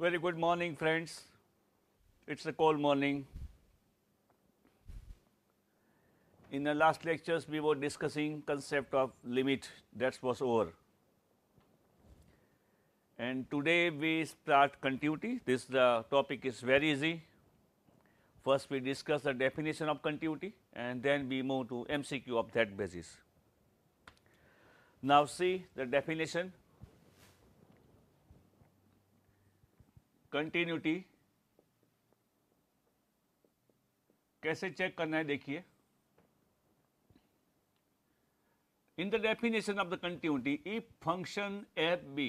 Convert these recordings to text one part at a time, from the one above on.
Very good morning, friends. It's a cold morning. In the last lectures, we were discussing concept of limit that was over. And today we start continuity. This the topic is very easy. First, we discuss the definition of continuity and then we move to MCQ of that basis. Now, see the definition continuity कैसे चेक करना है देखिए in the definition of the continuity if function F be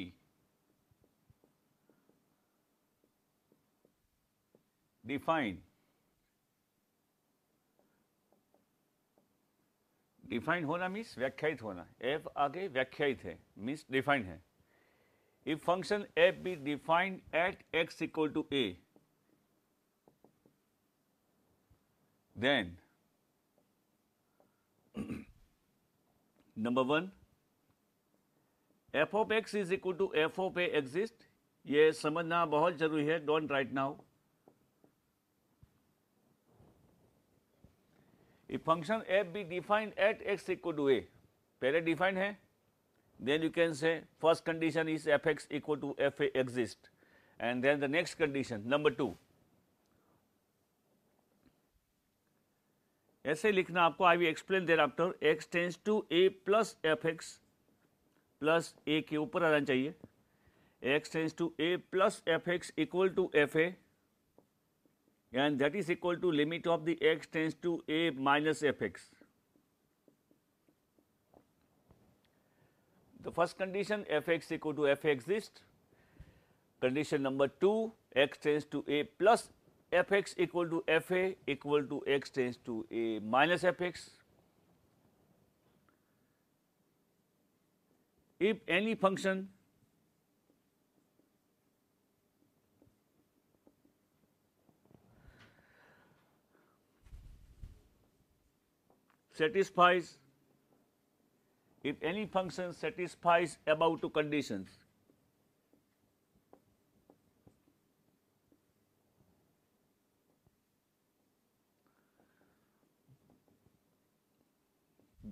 define defined होना means व्याख्यात होना F आगे व्याख्यात है मीन्स डिफाइंड है if function f be defined at x equal to a, then number 1 f of x is equal to f of a exist ये समझना बहुत जरूरी है don't write now if function f be defined at x equal to a पहले defined है then you can say first condition is f x equal to f a exist and then the next condition number 2 ऐसे लिखना आपको I we explain there after X tends to A plus F X plus A के ऊपर आना चाहिए X tends to A plus F x equal to F and that is equal to limit of the x tends to A minus F X The first condition f x equal to f exists. Condition number 2 x tends to a plus f x equal to f a equal to x tends to a minus f x. If any function satisfies if any function satisfies above two conditions,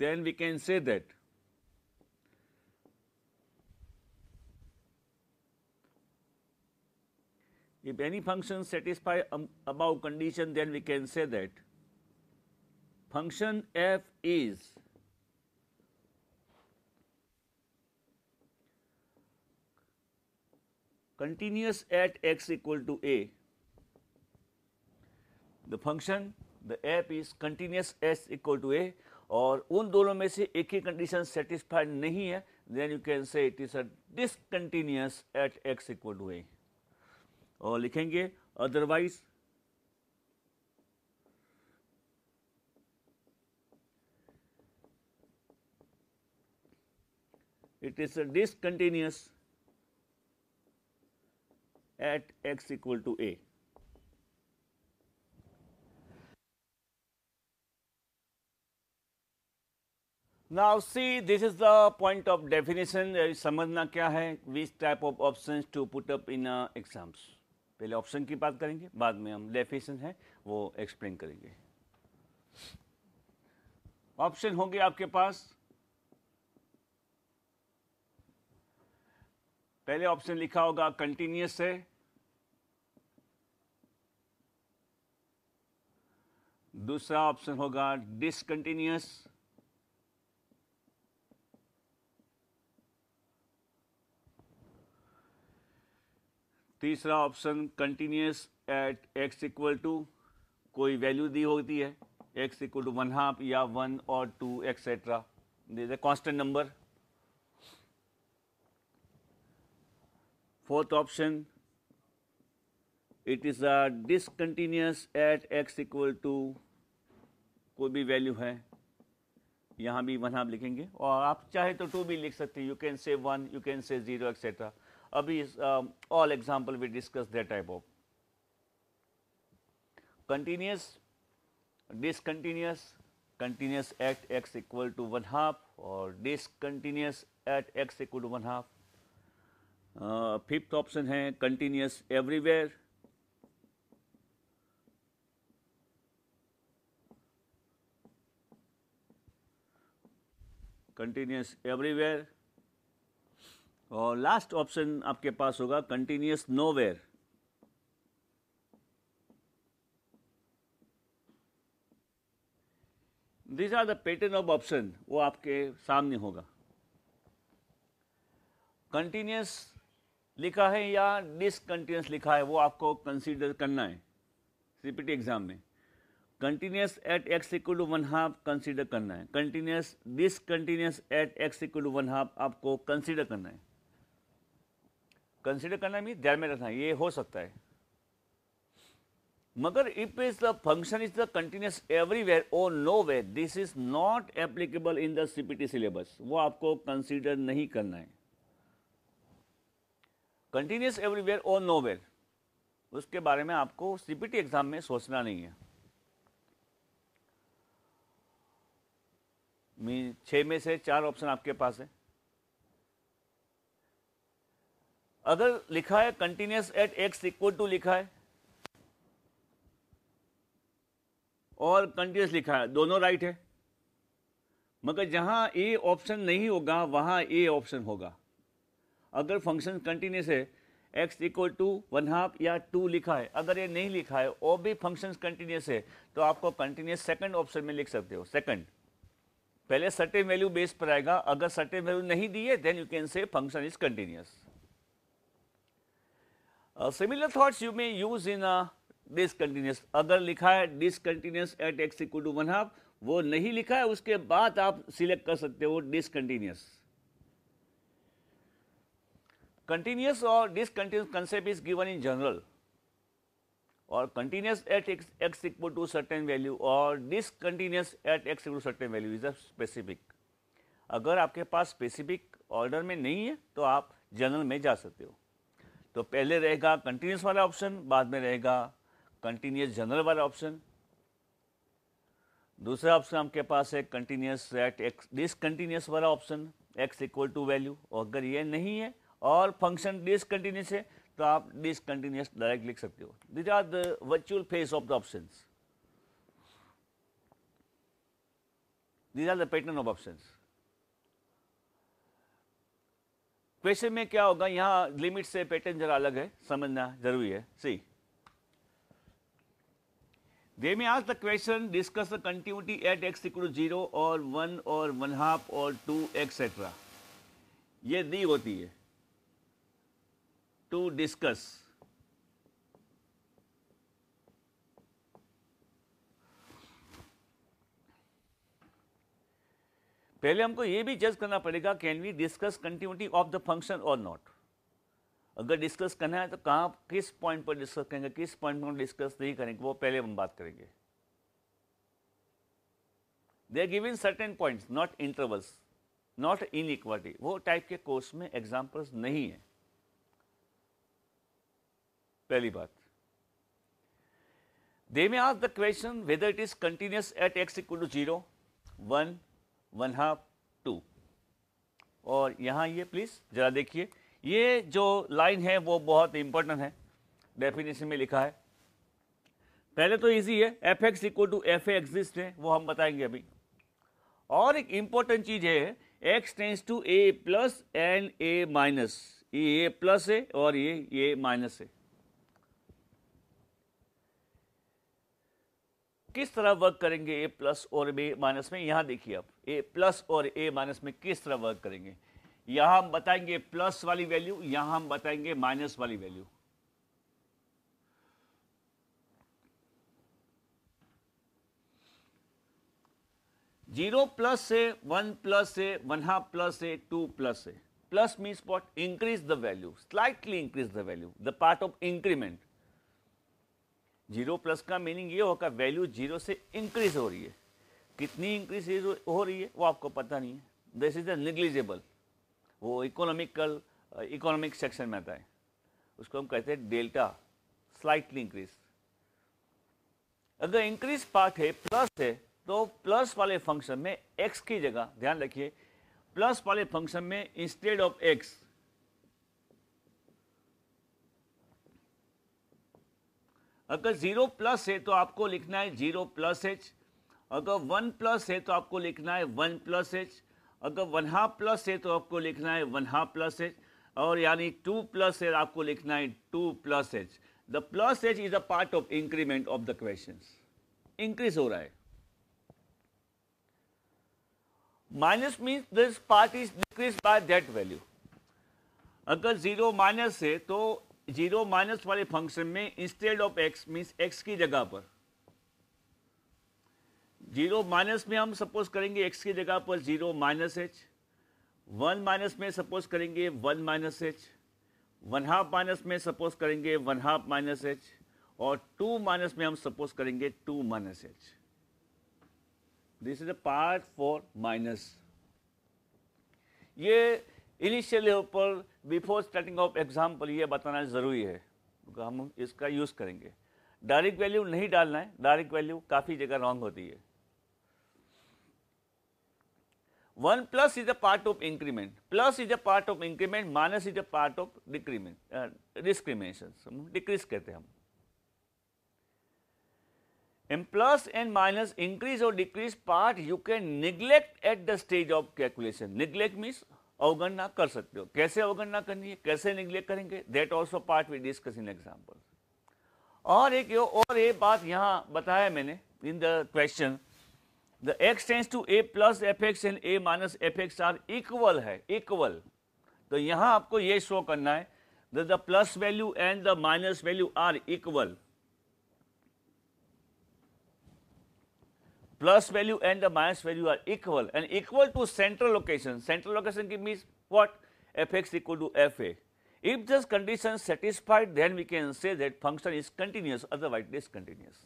then we can say that if any function satisfy um, above condition then we can say that function f is continuous at x equal to a, the function the f is continuous s equal to a और उन दोनों में से एक ही condition satisfied नहीं है then you can say it is a discontinuous at x equal to A और लिखेंगे otherwise it is a discontinuous at x equal to a. Now see this is the point of definition समझना क्या है which type of options to put up in uh, exams पहले option की बात करेंगे बाद में हम definition है वो explain करेंगे option होंगे आपके पास पहले ऑप्शन लिखा होगा कंटिन्यूस है दूसरा ऑप्शन होगा डिसकंटिन्यूस तीसरा option continuous at x equal to कोई वैल्यू दी होती है x equal to one half या वन और two etcetera this a constant number Fourth option, it is a discontinuous at x equal to कोई भी वैल्यू है यहां भी वन आप लिखेंगे और आप चाहे तो टू भी लिख सकते हैं you can say one you can say zero etcetera अभी all example we discuss that type of continuous discontinuous continuous at x equal to one half और discontinuous at x equal to one half fifth uh, option है continuous everywhere continuous everywhere और last option आपके पास होगा continuous nowhere this are the pattern of option वो आपके सामने होगा कंटिन्यूस लिखा है या डिसकंटिन्यूस लिखा है वो आपको कंसीडर करना है सीपीटी एग्जाम में continuous at x equal to one half consider करना है continuous discontinuous at x equal to one half आपको कंसीडर करना है कंसीडर करना मीन ध्यान में रखना है ये हो सकता है मगर if is the function is the continuous everywhere और nowhere this is not applicable in the CPT syllabus वो आपको कंसीडर नहीं करना है कंटिन्यूस एवरीवेयर और नोवेयर उसके बारे में आपको सीपीटी एग्जाम में सोचना नहीं है मीन छः में से चार ऑप्शन आपके पास है अगर लिखा है continuous at x equal to लिखा है और कंटिन्यूस लिखा है दोनों राइट है मगर जहां ए ऑप्शन नहीं होगा वहां ए ऑप्शन होगा अगर फंक्शन कंटिन्यूस है x equal to one half या टू लिखा है अगर ये नहीं लिखा है और भी फंक्शन कंटिन्यूस है तो आपको कंटिन्यूस सेकंड ऑप्शन में लिख सकते हो सेकंड पहले सटे वैल्यू बेस पर आएगा अगर सटे वैल्यू नहीं दी है then you can say function is continuous similar thoughts you may use in discontinuous अगर लिखा है discontinuous at x equal to one half वो नहीं लिखा है उसके बाद आप सिलेक्ट कर सकते हो discontinuous Continuous or discontinuous concept is given in general or continuous at x, x equal to certain value or discontinuous at x equal to certain value is a specific. अगर आपके पास specific order में नहीं है तो आप general में जा सकते हो तो पहले रहेगा continuous वाला option बाद में रहेगा continuous general वाला option दूसरा ऑप्शन आपके पास है कंटिन्यूस एट एक्स डिसकंटिन्यूस वाला option X equal to value और अगर ये नहीं है और फंक्शन डिसकंटिन्यूस है तो आप डिसकंटिन्यूस डायरेक्ट लिख सकते हो these are the virtual face of the option these are the pattern of option question में क्या होगा यहाँ लिमिट से पैटर्न जरा अलग है समझना जरूरी है सही they may ask the question discuss the continuity at x equal zero और वन और वन हाफ और टू एक्सेट्रा ये दी होती है to discuss. पहले हमको ये भी जज करना पड़ेगा can we discuss continuity of the function और नॉट अगर डिस्कस करना है तो कहाँ किस पॉइंट पर डिस्कस करेंगे किस पॉइंट पर डिस्कस नहीं करेंगे वो पहले हम बात करेंगे they are giving certain points not intervals not in वो टाइप के कोर्स में एग्जाम्पल्स नहीं है पहली बात they may ask the question whether it is continuous at x equal to zero one one half two और यहां ये प्लीज़ ज़रा देखिए ये जो लाइन है वो बहुत इंपॉर्टेंट है डेफिनेशन में लिखा है पहले तो इजी है F x equal to F exist है वो हम बताएंगे अभी और एक इंपॉर्टेंट चीज़ है x tends to A plus and A minus ये ए प्लस है और ये ए माइनस है किस तरह वर्क करेंगे ए प्लस और बी माइनस में यहां देखिए आप ए प्लस और ए माइनस में किस तरह वर्क करेंगे यहां हम बताएंगे प्लस वाली वैल्यू यहां हम बताएंगे माइनस वाली वैल्यू जीरो प्लस से वन प्लस से वन हाफ प्लस से टू प्लस से plus means what increase the value slightly increase the value the part of increment zero plus का मीनिंग ये होगा वैल्यू जीरो से इंक्रीज हो रही है कितनी इंक्रीज हो रही है वो आपको पता नहीं है दिस इज द निग्लिजेबल वो इकोनॉमिकल इकोनॉमिक सेक्शन में आता है उसको हम कहते हैं डेल्टा स्लाइटली इंक्रीज अगर इंक्रीज पार्ट है प्लस है तो प्लस वाले फंक्शन में एक्स की जगह ध्यान रखिए प्लस वाले फंक्शन में इंस्टेड ऑफ एक्स अगर ज़ीरो प्लस है तो आपको लिखना है जीरो प्लस एच अगर वन प्लस है तो आपको लिखना है वन प्लस एच अगर वन हाफ प्लस है तो आपको लिखना है वन हाफ प्लस एच और यानी टू प्लस है आपको लिखना है two plus h the plus h is a part of increment of the question increase हो रहा है minus means this part is decrease by that value अगर जीरो माइनस है तो जीरो माइनस वाले फंक्शन में instead of x mean x की जगह पर जीरो माइनस में हम सपोज करेंगे एक्स की जगह पर zero minus h one minus में सपोज करेंगे one minus h one half minus में सपोज करेंगे वन हाफ माइनस एच और टू माइनस में हम सपोज करेंगे two minus h this is a part for minus ये इनिशियल लेवल पर बिफोर स्टार्टिंग ऑफ एग्जाम पर यह बताना ज़रूरी है हम इसका यूज़ करेंगे डायरेक्ट वैल्यू नहीं डालना है डायरेक्ट वैल्यू काफ़ी जगह रॉन्ग होती है one plus is a part of increment plus is a part of increment minus is a part of decrement discrimination decrease कहते हैं हम m plus and minus increase और decrease part you can neglect at the stage of calculation neglect means अवगणना कर सकते हो कैसे अवगणना करनी है कैसे निग्लेक्ट करेंगे that also part we discuss in example और एक और एक बात यहाँ बताया मैंने in the question the x tends to A plus F x and a minus F x are equal है इक्वल तो यहाँ आपको ये शो करना है the plus value and the minus value are equal plus value and the minus value are equal and equal to central location. Central location means what? fx equal to fa. If this condition satisfied, then we can say that function is continuous, otherwise it is continuous.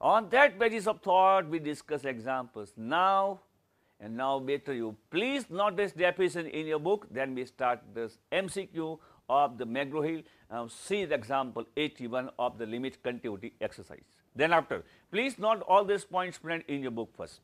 On that basis of thought, we discuss examples now and now better you. Please notice the definition in your book, then we start this MCQ of the McGraw-Hill see series example 81 of the limit continuity exercise. Then after, please note all these points in your book first.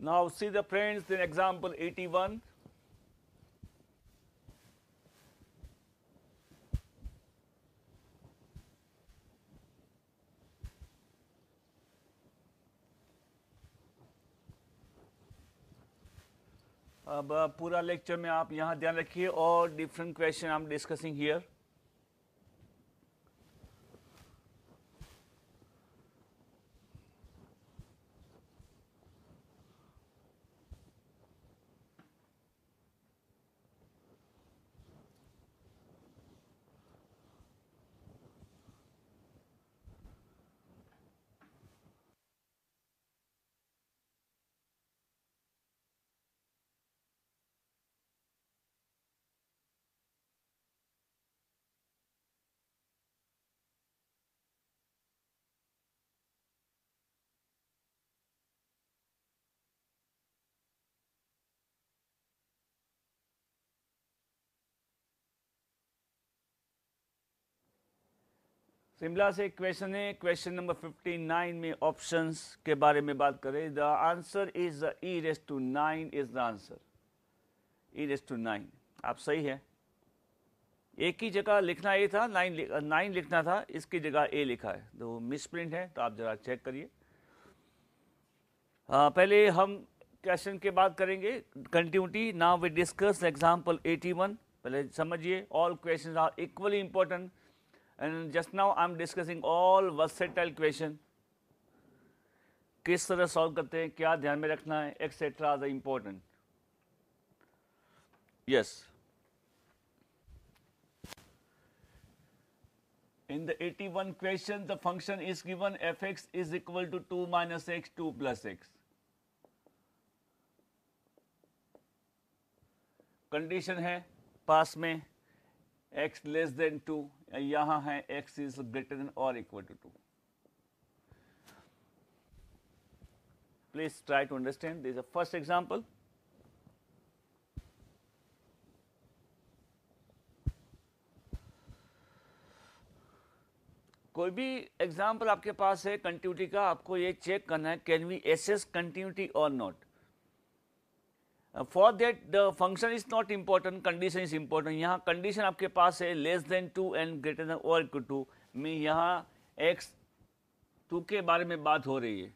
Now see the friends in example 81. अब पूरा lecture में आप यहाँ ध्यान रखिए और different question I am discussing here Shimla से question है क्वेश्चन नंबर 59 में ऑप्शंस के बारे में बात करें the answer is the e raise to nine is the answer e raise to nine आप सही है एक ही जगह लिखना ए था नाइन नाइन लिखना था इसकी जगह ए लिखा है तो मिस प्रिंट है तो आप जरा चेक करिए हाँ, पहले हम क्वेश्चन के बात करेंगे continuity now we discuss example 81 पहले समझिए all questions are equally important and just now I'm discussing all versatile equation. किस तरह सॉल्व करते हैं क्या ध्यान में रखना है etcetera the important yes in the 81 one question the function is given f x is equal to two minus x two plus x condition है पास में एक्स लेस देन टू यहां है x इज ग्रेटर देन और equal to two please try to understand this is a first कोई भी example आपके पास है कंटिन्यूटी का आपको ये चेक करना है कैन वी एसेस कंटिन्यूटी और not for that the function is not important condition is important यहाँ कंडीशन आपके पास है less than two and greater than और इक्वल टू में यहाँ एक्स टू के बारे में बात हो रही है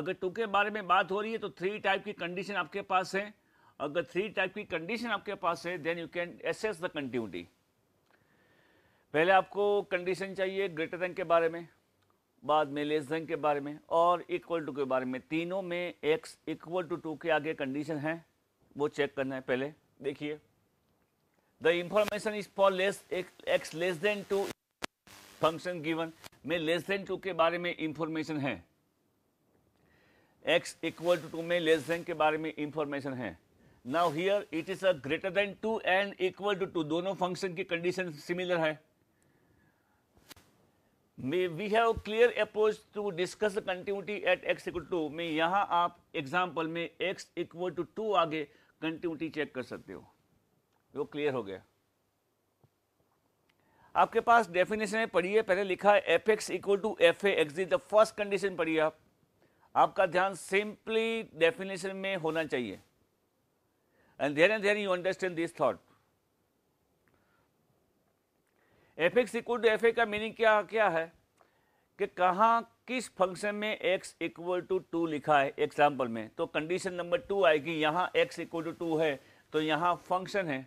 अगर टू के बारे में बात हो रही है तो थ्री टाइप की कंडीशन आपके पास है अगर थ्री टाइप की कंडीशन आपके पास है then you can assess the continuity पहले आपको कंडीशन चाहिए ग्रेटर देन के बारे में बाद में लेस देन के बारे में और इक्वल टू के बारे में तीनों में एक्स इक्वल टू टू के आगे कंडीशन है वो चेक करना है पहले देखिए the information is for less x less than two function given में लेस देन टू के बारे में इंफॉर्मेशन है एक्स इक्वल टू टू में लेस देन के बारे में इंफॉर्मेशन है now here it is a greater than two and equal to two दोनों फंक्शन की कंडीशन सिमिलर है मैं we have clear approach to discuss continuity at x equal to में यहाँ आप एग्जाम्पल में एक्स इक्वल टू टू आगे continuity check कर सकते हो वो क्लियर हो गया आपके पास डेफिनेशन में पढ़िए पहले लिखा है F x equal to f x is the first condition पढ़िए आप आपका ध्यान सिंपली डेफिनेशन में होना चाहिए and there and there you understand this thought f x equal to f a का मीनिंग क्या क्या है कि कहाँ किस फंक्शन में x इक्वल टू टू लिखा है एग्जाम्पल में तो कंडीशन नंबर टू आएगी यहाँ x इक्वल टू टू है तो यहाँ फंक्शन है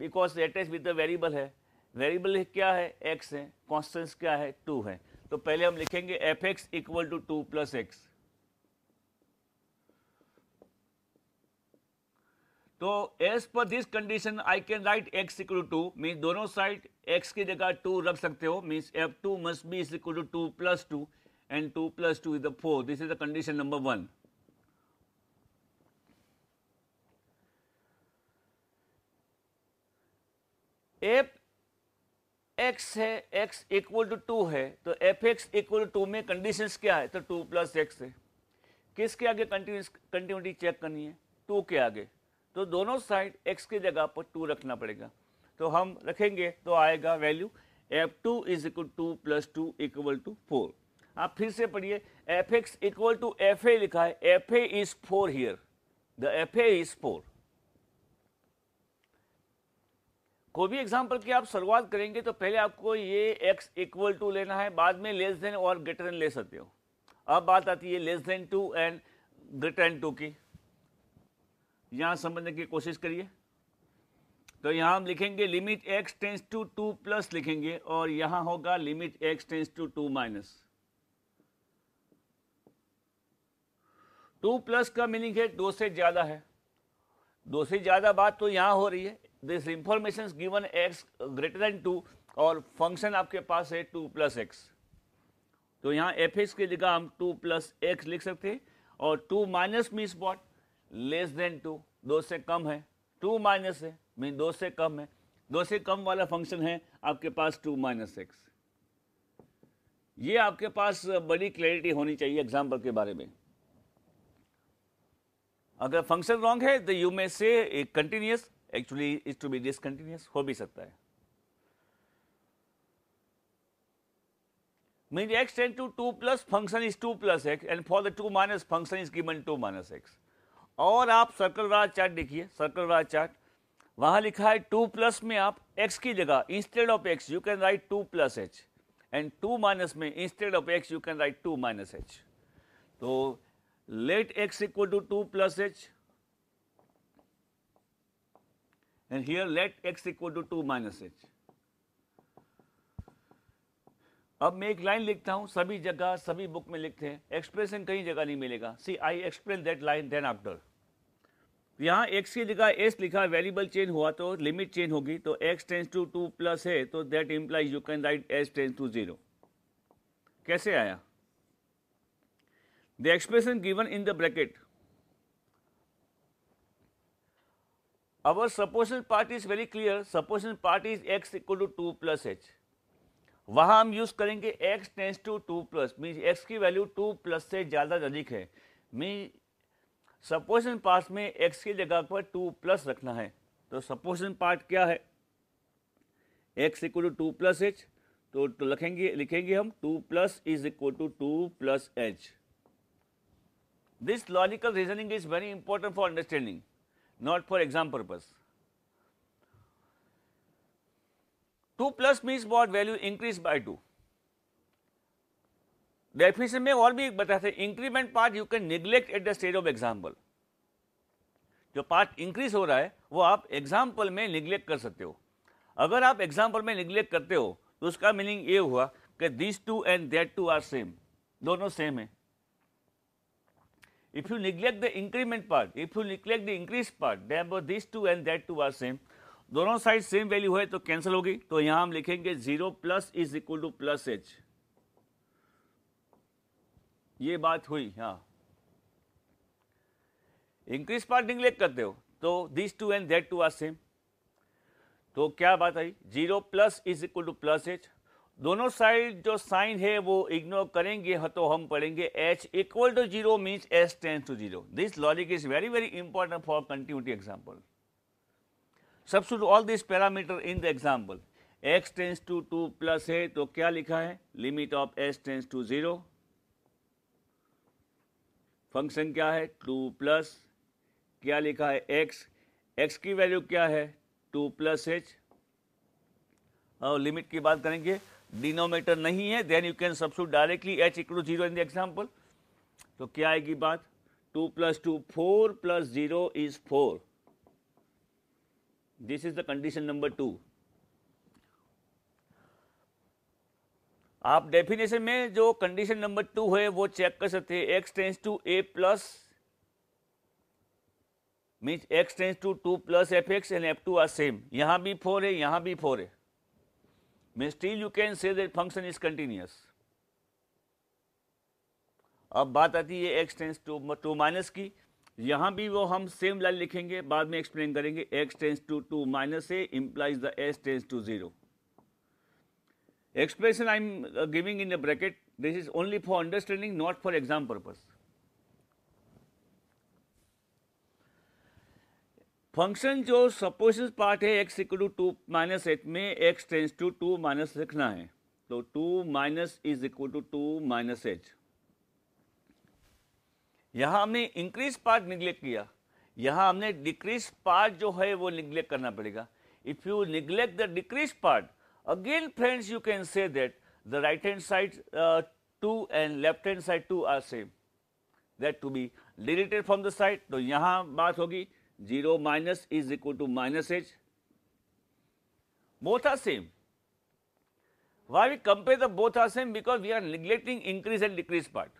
because it is with variable है वेरिएबल क्या है x है कॉन्स्टेंस क्या है टू है तो पहले हम लिखेंगे f x equal to two plus x तो as per this condition I can write x equal to mean दोनों साइड एक्स की जगह टू रख सकते हो mean f two must be equal to two plus two and two plus two is the four this is the condition number one f x है x equal to two है तो f x equal to two में condition क्या है तो to plus x है किसके आगे कंटिन्यूस कंटिन्यूटी चेक करनी है टू के आगे तो दोनों साइड x की जगह पर 2 रखना पड़ेगा तो हम रखेंगे तो आएगा value f two is equal to plus two equal to four आप फिर से पढ़िए f x equal to f a लिखा है f a is four here the f a is four को भी एग्जाम्पल की आप शुरुआत करेंगे तो पहले आपको ये एक्स इक्वल टू लेना है बाद में लेस देन और ग्रेटर देन ले सकते हो अब बात आती है less than two and greater than two की यहां समझने की कोशिश करिए तो यहां हम लिखेंगे limit x tends to two plus लिखेंगे और यहां होगा limit x tends to two minus two plus का मीनिंग है दो से ज़्यादा है दो से ज़्यादा बात तो यहां हो रही है this information given x greater than two और फंक्शन आपके पास है टू प्लस एक्स तो यहां एफ एक्स की जगह हम टू प्लस एक्स लिख सकते हैं और two minus means what less than two दो से कम है टू माइनस है मीन दो से कम है दो से कम वाला फंक्शन है आपके पास टू माइनस एक्स ये आपके पास बड़ी क्लैरिटी होनी चाहिए एग्जाम्पल के बारे में अगर फंक्शन रॉन्ग है तो you may say continuous actually is to be discontinuous हो भी सकता है mean x tends to two plus function is two plus x and for the two minus function is given two minus x और आप circle वाला chart देखिए circle वाला chart वहां लिखा है टू प्लस में आप एक्स की जगह instead of x you can write two plus h and two minus में instead of x you can write two minus h तो let x equal to two plus h and here let x equal to two minus h अब मैं एक line लिखता हूँ सभी जगह सभी बुक में लिखते हैं एक्सप्रेशन कहीं जगह नहीं मिलेगा see I explain that line then after यहाँ एक्स की जगह एस लिखा वेरिएबल चेंज हुआ तो लिमिट चेंज होगी तो x tends to two plus है तो that implies you can write s tends to zero कैसे आया the expression given in the bracket our supposition part is very clear supposition part is x equal to two plus h वहां हम use करेंगे x tends to two plus mean x की value two plus से ज़्यादा अधिक है mean supposition part में x की जगह पर टू प्लस रखना है तो सपोजन पार्ट क्या है x equal to two plus h तो, तो लिखेंगे लिखेंगे हम two plus is equal to two plus h this logical reasoning is very important for understanding not for exam purpose two plus mean what value increase by two definition में और भी बताया था increment part you can neglect at the stage of example जो part increase हो रहा है वो आप एग्जाम्पल में निग्लेक्ट कर सकते हो अगर आप एग्जाम्पल में निग्लेक्ट करते हो तो उसका मीनिंग ये हुआ कि this two and that two are same दोनों सेम है if you neglect the increment part if you neglect the increase part this two and that two are same दोनों साइड सेम वैल्यू है तो cancel होगी तो यहां हम लिखेंगे zero plus is equal to plus h ये बात हुई हाँ इंक्रीज पार्ट निग्लेक्ट करते हो तो this two and that two are same तो क्या बात आई zero plus is equal to plus h दोनों साइड जो साइन है वो इग्नोर करेंगे हाँ, तो हम पढ़ेंगे h equal to zero means h tends to zero this logic is very very important for continuity example substitute all this parameter in the example x tends to two plus है तो क्या लिखा है limit of s tends to zero function क्या है two plus क्या लिखा है एक्स एक्स की वैल्यू क्या है टू प्लस एच और लिमिट की बात करेंगे डिनोमीटर नहीं है then you can substitute directly h equal zero in the example तो क्या आएगी बात two plus two four plus zero is four this is the condition number two आप डेफिनेशन में जो कंडीशन नंबर टू है वो चेक कर सकते हैं x tends to A plus means x tends to two plus F x and f two are same यहां भी फोर है यहां भी फोर है mean still you can say that function is continuous अब बात आती है x tends to two minus की यहां भी वो हम सेम लाइन लिखेंगे बाद में एक्सप्लेन करेंगे x tends to two minus a implies the s tends to zero expression I am giving in the bracket this is only for understanding not for exam purpose function जो supposes part है x equal to two minus eight में x tends to two minus लिखना है तो two minus is equal to two minus h यहां हमने increase part neglect किया यहां हमने डिक्रीज पार्ट जो है वो निग्लेक्ट करना पड़ेगा if you neglect the decrease part again friends you can say that the right hand side two and left hand side two are same that to be deleted from the side तो यहां बात होगी zero minus is equal to minus h both are same why we compare the both are same because we are neglecting increase and decrease part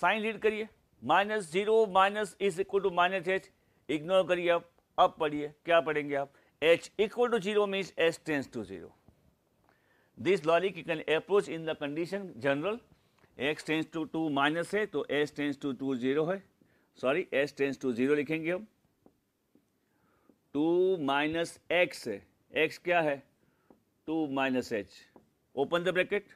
sign read करिए minus zero minus is equal to minus h ignore करिए आप अब पढ़िए क्या पढ़ेंगे आप h equal to zero means h tends to zero this logic you can approach in the condition general x tends to two minus है तो s tends to to zero है sorry s tends to zero लिखेंगे हम two minus x है x क्या है two minus h open the bracket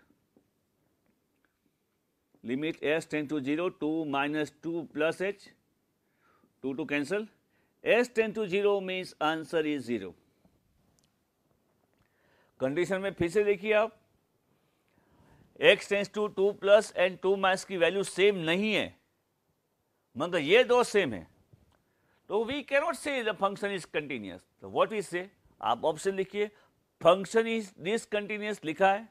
limit s tend to 0 2 minus 2 plus h 2 to cancel s tend to 0 means answer is 0 condition में फिर से देखिए आप x tends to two plus and two minus की value same नहीं है मतलब ये दो सेम है तो we cannot say the function is continuous what is से आप ऑप्शन लिखिए फंक्शन इज डिसकंटिन्यूस लिखा है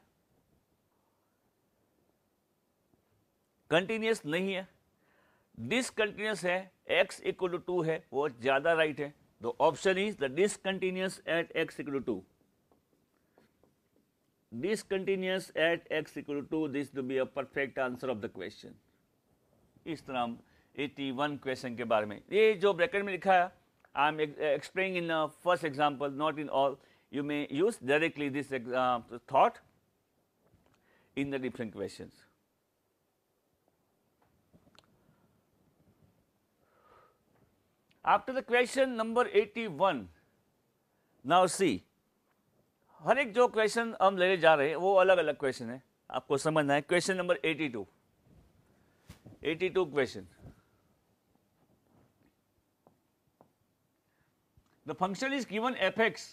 कंटिन्यूस नहीं है डिसकंटिन्यूस है x इक्वल टू टू है वो ज़्यादा राइट है तो option is the discontinuous at x equal to two discontinuous at x equal to two this to be a perfect answer of the question इस तरह हम एटी वन क्वेश्चन के बारे में ये जो ब्रैकेट में लिखा है I am explain in first example not in all you may use directly this thought in the different question after the question number eighty one now see हर एक जो क्वेश्चन हम लेने जा रहे हैं वो अलग अलग क्वेश्चन है आपको समझना है question number eighty two eighty two question the function is given f x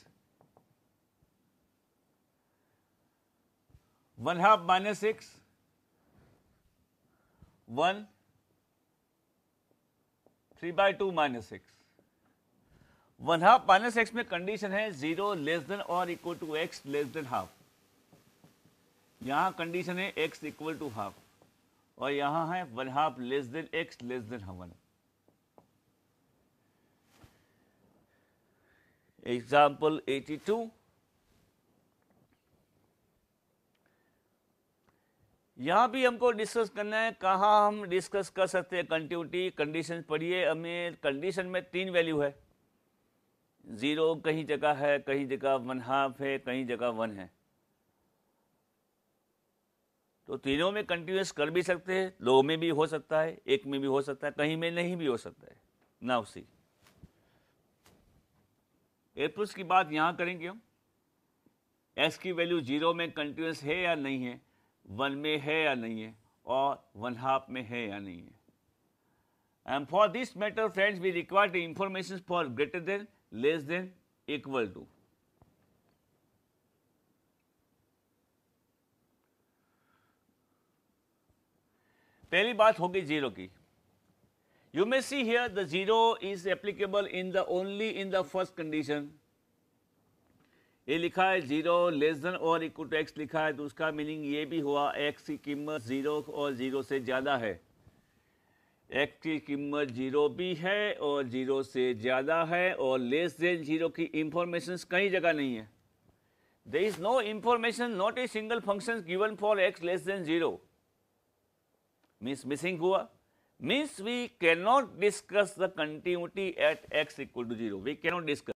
one half minus six one three by two minus x one half minus x में कंडीशन है जीरो लेस देन और equal to x less than half यहां condition है x equal to half और यहां है one half less than x less than one example eighty two यहाँ भी हमको डिस्कस करना है कहाँ हम डिस्कस कर सकते हैं कंटिन्यूटी कंडीशन पढ़िए हमें कंडीशन में तीन वैल्यू है ज़ीरो कहीं जगह है कहीं जगह वन हाफ है कहीं जगह वन है तो तीनों में कंटिन्यूस कर भी सकते हैं दो में भी हो सकता है एक में भी हो सकता है कहीं में नहीं भी हो सकता है ना उसी एयरपुल्स की बात यहाँ करेंगे हम एक्स की वैल्यू जीरो में कंटिन्यूस है या नहीं है वन में है या नहीं है और वन हाफ में है या नहीं है and for this matter friends we require the information for greater than less than equal to पहली बात होगी जीरो की you may see here the zero is applicable in the only in the first condition ये लिखा है zero less than और equal to x लिखा है तो उसका मीनिंग ये भी हुआ एक्स की कीमत जीरो और जीरो से ज़्यादा है एक्स की कीमत जीरो भी है और जीरो से ज़्यादा है और लेस देन जीरो की इंफॉर्मेशन कहीं जगह नहीं है there is no information not a single function given for x less than zero means missing हुआ means we can discuss the continuity at x equal to zero we cannot discuss